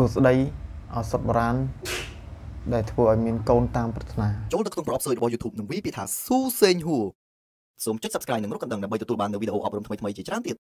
សួស្តីអសតបុរាណដែលធ្វើឲ្យមាន កូនតាមប្រាថ្នាចូលទៅក្នុងប្រអប់សើចរបស់ YouTube នឹងវាពាក្យថាស៊ូសេងហួរសូមចុច Subscribe និងរកកណ្ដឹងដើម្បីទទួលបាននូវវីដេអូអប់រំថ្មីៗជាច្រើនទៀត